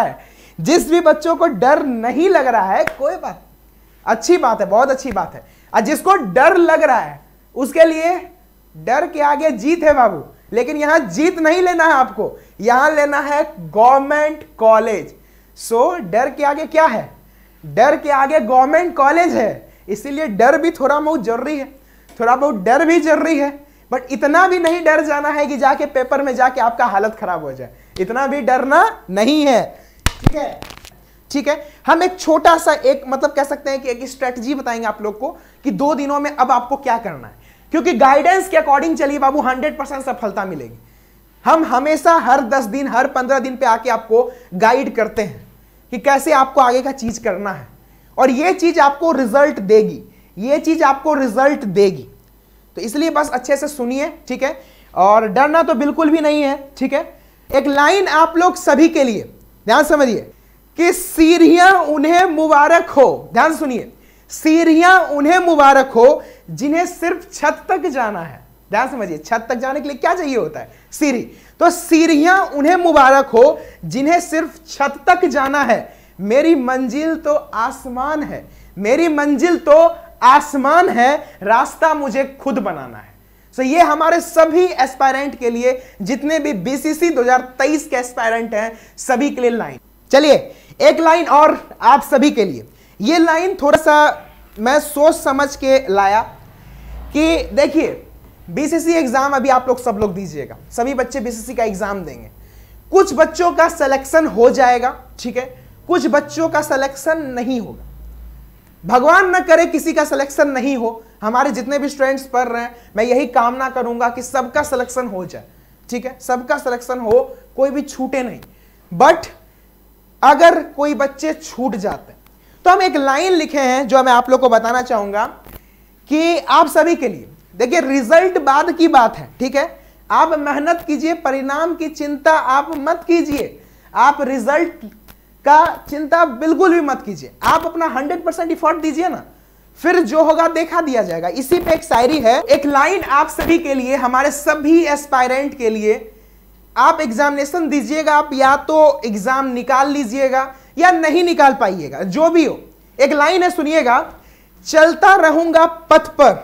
है जिस भी बच्चों को डर नहीं लग रहा है कोई बात अच्छी बात है बहुत अच्छी बात है और जिसको डर लग रहा है उसके लिए डर के आगे जीत है बाबू लेकिन यहां जीत नहीं लेना है आपको यहां लेना है गवर्नमेंट कॉलेज सो डर के आगे क्या है डर के आगे गवर्नमेंट कॉलेज है इसीलिए डर भी थोड़ा बहुत जरूरी है थोड़ा बहुत डर भी जरूरी है बट इतना भी नहीं डर जाना है कि जाके पेपर में जाके आपका हालत खराब हो जाए इतना भी डरना नहीं है ठीक है ठीक है हम एक छोटा सा एक मतलब कह सकते हैं कि एक स्ट्रेटजी बताएंगे आप लोग को कि दो दिनों में अब आपको क्या करना है क्योंकि गाइडेंस के अकॉर्डिंग चलिए बाबू हंड्रेड परसेंट सफलता मिलेगी हम हमेशा हर दस दिन हर पंद्रह दिन पे आके आपको गाइड करते हैं कि कैसे आपको आगे का चीज करना है और ये चीज आपको रिजल्ट देगी ये चीज आपको रिजल्ट देगी तो इसलिए बस अच्छे से सुनिए ठीक है और डरना तो बिल्कुल भी नहीं है ठीक है एक लाइन आप लोग सभी के लिए ध्यान समझिए कि सीरिया उन्हें मुबारक हो ध्यान सुनिए सीरिया उन्हें मुबारक हो जिन्हें सिर्फ छत तक जाना है ध्यान समझिए छत तक जाने के लिए क्या चाहिए होता है सीरी तो सीरिया उन्हें मुबारक हो जिन्हें सिर्फ छत तक जाना है मेरी मंजिल तो आसमान है मेरी मंजिल तो आसमान है रास्ता मुझे खुद बनाना है सो so, ये हमारे सभी एस्पायरेंट के लिए जितने भी बीसीसी 2023 के एस्पायरेंट हैं सभी के लिए लाइन चलिए एक लाइन और आप सभी के लिए ये लाइन थोड़ा सा मैं सोच समझ के लाया कि देखिए बीसीसी एग्जाम अभी आप लोग सब लोग दीजिएगा सभी बच्चे बीसीसी का एग्जाम देंगे कुछ बच्चों का सिलेक्शन हो जाएगा ठीक है कुछ बच्चों का सिलेक्शन नहीं होगा भगवान न करे किसी का सिलेक्शन नहीं हो हमारे जितने भी स्टूडेंट्स पढ़ रहे हैं मैं यही कामना करूंगा कि सबका सिलेक्शन हो जाए ठीक है सबका सिलेक्शन हो कोई भी छूटे नहीं बट अगर कोई बच्चे छूट जाते तो हम एक लाइन लिखे हैं जो मैं आप लोग को बताना चाहूंगा कि आप सभी के लिए देखिए रिजल्ट बाद की बात है ठीक है आप मेहनत कीजिए परिणाम की चिंता आप मत कीजिए आप रिजल्ट का चिंता बिल्कुल भी मत कीजिए आप अपना हंड्रेड परसेंट इफोर्ट दीजिए ना फिर जो होगा देखा दिया जाएगा इसी पे एक शायरी है एक लाइन आप सभी के लिए हमारे सभी एस्पायरेंट के लिए आप एग्जामिनेशन दीजिएगा आप या तो एग्जाम निकाल लीजिएगा या नहीं निकाल पाइएगा जो भी हो एक लाइन है सुनिएगा चलता रहूंगा पथ पर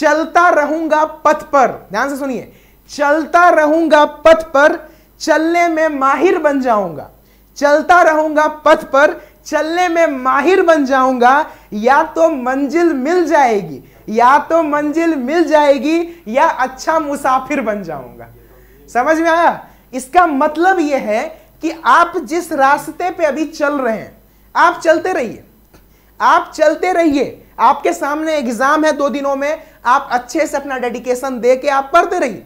चलता रहूंगा पथ पर ध्यान से सुनिए चलता रहूंगा पथ पर चलने में माहिर बन जाऊंगा चलता रहूंगा पथ पर चलने में माहिर बन जाऊंगा या तो मंजिल मिल जाएगी या तो मंजिल मिल जाएगी या अच्छा मुसाफिर बन जाऊंगा समझ में आया इसका मतलब यह है कि आप जिस रास्ते पे अभी चल रहे हैं आप चलते रहिए आप चलते रहिए आपके सामने एग्जाम है दो दिनों में आप अच्छे से अपना डेडिकेशन दे के आप पढ़ते रहिए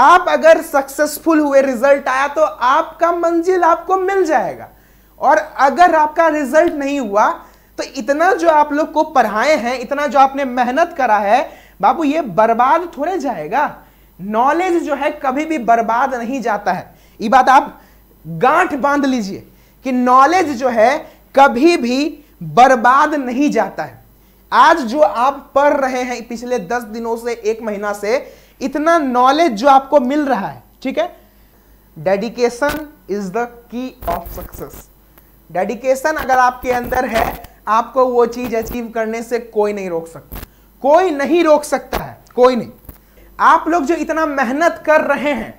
आप अगर सक्सेसफुल हुए रिजल्ट आया तो आपका मंजिल आपको मिल जाएगा और अगर आपका रिजल्ट नहीं हुआ तो इतना जो आप लोग को पढ़ाए हैं इतना जो आपने मेहनत करा है बाबू ये बर्बाद थोड़े जाएगा नॉलेज जो है कभी भी बर्बाद नहीं जाता है ये बात आप गांठ बांध लीजिए कि नॉलेज जो है कभी भी बर्बाद नहीं जाता है आज जो आप पढ़ रहे हैं पिछले दस दिनों से एक महीना से इतना नॉलेज जो आपको मिल रहा है ठीक है dedication is the key of success dedication अगर आपके अंदर है आपको वो चीज अचीव करने से कोई नहीं रोक सकता कोई नहीं रोक सकता है कोई नहीं आप लोग जो इतना मेहनत कर रहे हैं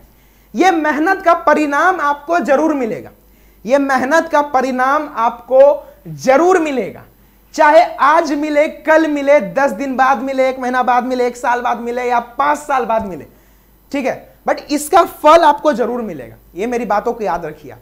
ये मेहनत का परिणाम आपको जरूर मिलेगा ये मेहनत का परिणाम आपको जरूर मिलेगा चाहे आज मिले कल मिले दस दिन बाद मिले एक महीना बाद मिले एक साल बाद मिले या पांच साल बाद मिले ठीक है बट इसका फल आपको जरूर मिलेगा ये मेरी बातों को याद रखिए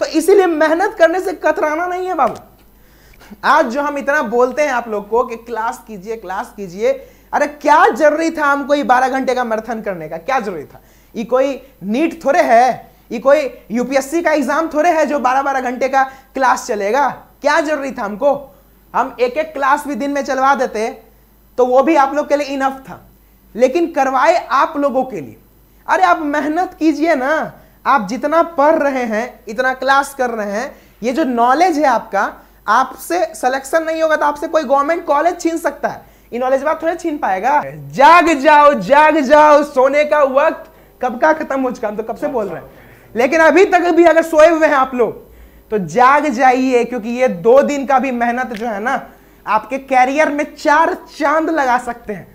तो इसीलिए मेहनत करने से कतराना नहीं है बाबू आज जो हम इतना बोलते हैं आप लोग को कि क्लास कीजिए क्लास कीजिए अरे क्या जरूरी था हमको ये बारह घंटे का मैराथन करने का क्या जरूरी था ये कोई नीट थोड़े है ये कोई यूपीएससी का एग्जाम थोड़े है जो बारह बारह घंटे का क्लास चलेगा क्या जरूरी था हमको हम एक एक क्लास भी दिन में चलवा देते तो वो भी आप लोग के लिए इनफ था लेकिन करवाए आप लोगों के लिए अरे आप मेहनत कीजिए ना आप जितना पढ़ रहे हैं इतना क्लास कर रहे हैं ये जो नॉलेज है आपका आपसे सिलेक्शन नहीं होगा तो आपसे कोई गवर्नमेंट कॉलेज छीन सकता है ये नॉलेज बात थोड़ा छीन पाएगा जाग जाओ जाग जाओ सोने का वक्त कब का खत्म हो चुका हम तो कब से बोल रहे हैं लेकिन अभी तक भी अगर सोए हुए हैं आप लोग तो जाग जाइए क्योंकि ये दो दिन का भी मेहनत जो है ना आपके कैरियर में चार चांद लगा सकते हैं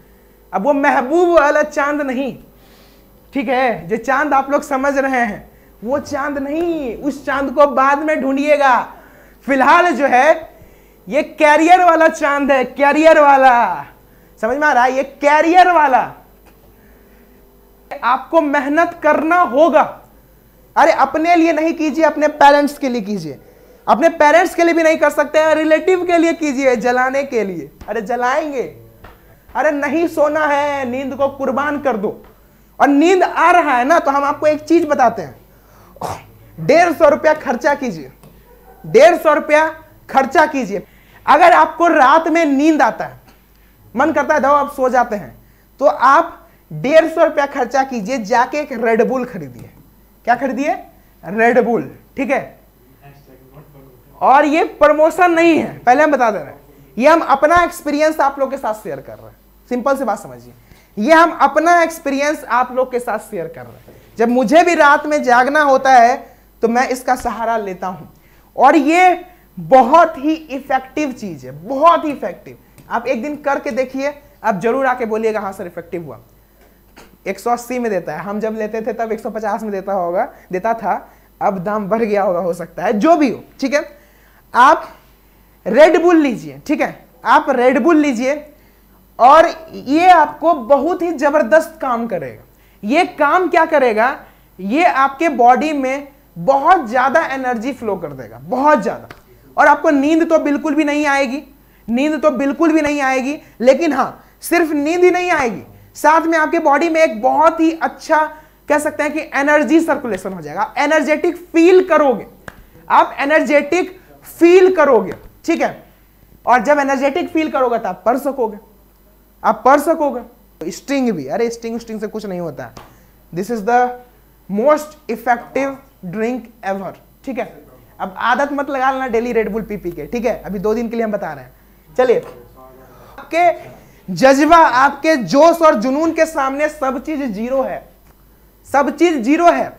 अब वो महबूब वाला चांद नहीं ठीक है जो चांद आप लोग समझ रहे हैं वो चांद नहीं उस चांद को बाद में ढूंढिएगा फिलहाल जो है ये कैरियर वाला चांद है कैरियर वाला समझ में आ रहा है ये कैरियर वाला आपको मेहनत करना होगा अरे अपने लिए नहीं कीजिए अपने पेरेंट्स के लिए कीजिए अपने पेरेंट्स के लिए भी नहीं कर सकते हैं रिलेटिव के लिए कीजिए जलाने के लिए अरे जलाएंगे अरे नहीं सोना है नींद को कुर्बान कर दो और नींद आ रहा है ना तो हम आपको एक चीज बताते हैं डेढ़ सौ रुपया खर्चा कीजिए डेढ़ सौ रुपया खर्चा कीजिए अगर आपको रात में नींद आता है मन करता है दो आप सो जाते हैं तो आप डेढ़ सौ रुपया खर्चा कीजिए जाके एक रेडबुल खरीदिए क्या खरीदिए है रेडबुल ठीक है और ये प्रमोशन नहीं है पहले हम बता दे रहे हैं ये हम अपना एक्सपीरियंस आप लोग के साथ शेयर कर रहे हैं सिंपल से बात समझिए ये हम अपना एक्सपीरियंस आप लोग के साथ शेयर कर रहे हैं जब मुझे भी रात में जागना होता है तो मैं इसका सहारा लेता हूं और ये बहुत ही इफेक्टिव चीज है बहुत ही इफेक्टिव आप एक दिन करके देखिए आप जरूर आके बोलिएगा हाँ सर इफेक्टिव हुआ 180 में देता है हम जब लेते थे तब 150 में देता होगा देता था अब दाम बढ़ गया होगा हो सकता है जो भी हो ठीक है आप रेड बुल लीजिए ठीक है आप रेड बुल लीजिए और ये आपको बहुत ही जबरदस्त काम करेगा ये काम क्या करेगा ये आपके बॉडी में बहुत ज़्यादा एनर्जी फ्लो कर देगा बहुत ज़्यादा और आपको नींद तो बिल्कुल भी नहीं आएगी नींद तो बिल्कुल भी नहीं आएगी लेकिन हाँ सिर्फ नींद ही नहीं आएगी साथ में आपके बॉडी में एक बहुत ही अच्छा कह सकते हैं कि एनर्जी सर्कुलेशन हो जाएगा एनर्जेटिक फील करोगे आप एनर्जेटिक फील करोगे ठीक है और जब एनर्जेटिक फील करोगे तो आप पढ़ सकोगे आप पढ़ सकोगे स्ट्रिंग भी अरे स्ट्रिंग स्ट्रिंग से कुछ नहीं होता this is the most effective drink ever ठीक है अब आदत मत लगा लेना डेली रेडबुल पीपी के ठीक है अभी दो दिन के लिए हम बता रहे हैं चलिए आपके जज्बा आपके जोश और जुनून के सामने सब चीज जीरो है सब चीज जीरो है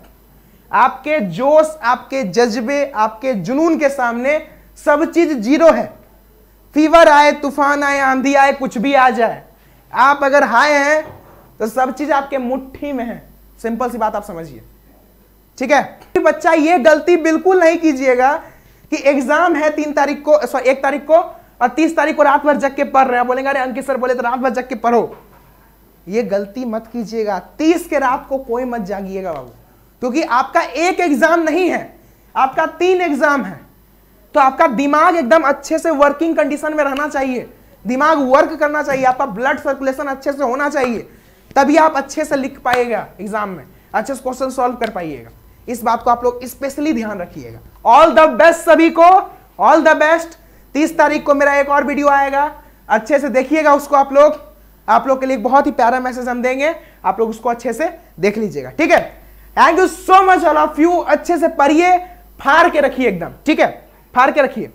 आपके जोश आपके जज्बे आपके जुनून के सामने सब चीज जीरो है फीवर आए तूफान आए आंधी आए कुछ भी आ जाए आप अगर हाय हैं तो सब चीज आपके मुट्ठी में है सिंपल सी बात आप समझिए ठीक है बच्चा ये गलती बिल्कुल नहीं कीजिएगा कि एग्जाम है तीन तारीख को सॉरी एक तारीख को और तीस तारीख को रात भर जग के पढ़ रहे हैं बोलेंगे अरे अंकित सर बोले तो रात भर जग के पढ़ो ये गलती मत कीजिएगा तीस के रात को कोई मत जागिएगा बाबू क्योंकि आपका एक एग्जाम नहीं है आपका तीन एग्जाम है तो आपका दिमाग एकदम अच्छे से वर्किंग कंडीशन में रहना चाहिए दिमाग वर्क करना चाहिए आपका ब्लड सर्कुलेशन अच्छे से होना चाहिए तभी आप अच्छे से लिख पाएगा एग्जाम में अच्छे से क्वेश्चन सॉल्व कर पाइएगा इस बात को आप लोग स्पेशली ध्यान रखिएगा ऑल द बेस्ट सभी को ऑल द बेस्ट तीस तारीख को मेरा एक और वीडियो आएगा अच्छे से देखिएगा उसको आप लोग आप लोग के लिए बहुत ही प्यारा मैसेज हम देंगे आप लोग उसको अच्छे से देख लीजिएगा ठीक है thank you so much all of you अच्छे से पढ़िए फाड़ के रखिए एकदम ठीक है फाड़ के रखिए